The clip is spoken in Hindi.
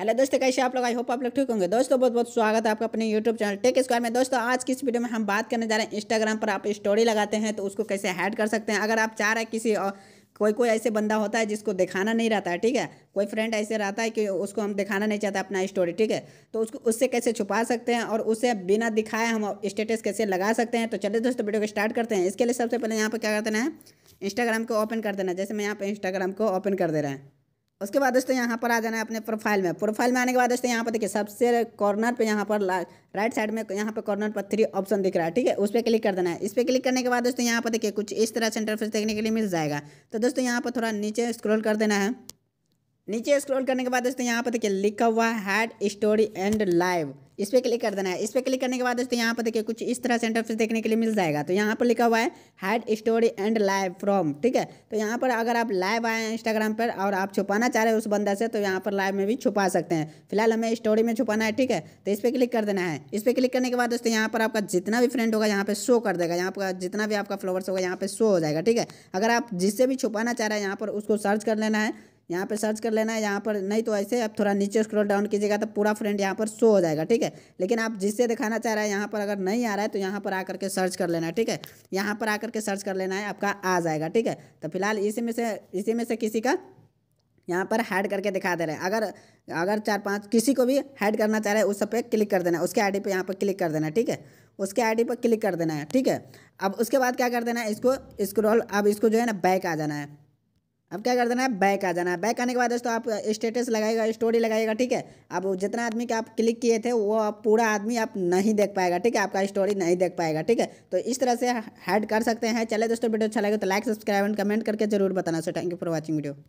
हेलो दोस्तों कैसे आप लोग आई होप आप लोग ठीक होंगे दोस्तों बहुत बहुत स्वागत है आपका अपने यूट्यूब चैनल टेक स्क्वायर में दोस्तों आज की इस वीडियो में हम बात करने जा रहे हैं इंस्टाग्राम पर आप स्टोरी लगाते हैं तो उसको कैसे हैड कर सकते हैं अगर आप चाह रहे हैं किसी और कोई कोई ऐसे बंदा होता है जिसको दिखाना नहीं रहता है ठीक है कोई फ्रेंड ऐसे रहता है कि उसको हम दिखाना नहीं चाहता अपना स्टोरी ठीक है तो उसको उससे कैसे छुपा सकते हैं और उसे बिना दिखाए हम स्टेटस कैसे लगा सकते हैं तो चलिए दोस्तों वीडियो को स्टार्ट करते हैं इसके लिए सबसे पहले यहाँ पर क्या कर देना है इंस्टाग्राम को ओपन कर देना जैसे मैं यहाँ पर इंस्टाग्राम को ओपन कर दे रहा है उसके बाद दोस्तों यहाँ पर आ जाना है अपने प्रोफाइल में प्रोफाइल में आने के बाद दोस्तों यहाँ पर देखिए सबसे कॉर्नर पे यहाँ पर राइट साइड में यहाँ पर कॉर्नर पर थ्री ऑप्शन दिख रहा है ठीक है उस पर क्लिक कर देना है इस पर क्लिक करने के बाद दोस्तों यहाँ पर देखिए कुछ इस तरह से फेस देखने के लिए मिल जाएगा तो दोस्तों यहाँ पर थोड़ा नीचे स्क्रोल कर देना है नीचे स्क्रॉल करने के बाद दोस्तों यहाँ पर देखिए लिखा हुआ हैड स्टोरी एंड लाइव इस पर क्लिक कर देना है इस पर क्लिक करने के बाद दोस्तों यहाँ पर देखिए कुछ इस तरह से इंटरफेस देखने के लिए मिल जाएगा तो यहाँ पर लिखा हुआ है head story and live from ठीक है तो यहाँ पर अगर आप लाइव आए हैं इंस्टाग्राम पर और आप छुपाना चाह रहे हैं उस बंदा से तो यहाँ पर लाइव में भी छुपा सकते हैं फिलहाल हमें स्टोरी में छुपाना है ठीक है तो इस पर क्लिक कर देना है इस पर क्लिक करने के बाद दोस्तों यहाँ पर आपका जितना भी फ्रेंड होगा यहाँ पर शो कर देगा यहाँ पर जितना भी आपका फ्लोवर्स होगा यहाँ पर शो हो जाएगा ठीक है अगर आप जिससे भी छुपाना चाह रहे हैं यहाँ पर उसको सर्च कर लेना है यहाँ पर सर्च कर लेना है यहाँ पर नहीं तो ऐसे आप थोड़ा नीचे स्क्रॉल डाउन कीजिएगा तो पूरा फ्रेंड यहाँ पर शो हो जाएगा ठीक है लेकिन आप जिससे दिखाना चाह रहे हैं यहाँ पर अगर नहीं आ रहा है तो यहाँ पर आकर के सर्च कर लेना है ठीक है यहाँ पर आकर के सर्च कर लेना है आपका आ जाएगा ठीक है तो फिलहाल इसी में से इसी में से किसी का यहाँ पर हैड करके दिखा दे रहे हैं अगर अगर चार पांच किसी को भी हैड करना चाह रहे हैं उस सब पे क्लिक कर देना है उसके आईडी पे यहाँ पर क्लिक कर देना है ठीक है उसके आईडी पर क्लिक कर देना है ठीक है अब उसके बाद क्या कर देना है इसको स्क्रॉल अब इसको जो है ना बैक आ जाना है अब क्या कर देना है बैक आ जाना है बैक आने के बाद दोस्तों आप स्टेटस लगाएगा स्टोरी लगाएगा ठीक है अब जितना आदमी के आप क्लिक किए थे वो आप पूरा आदमी आप नहीं देख पाएगा ठीक है आपका स्टोरी नहीं देख पाएगा ठीक है तो इस तरह से हैड कर सकते हैं चले दोस्तों वीडियो अच्छा लगे तो लाइक सब्सक्राइब एंड कमेंट करके जरूर बताना so thank you for watching video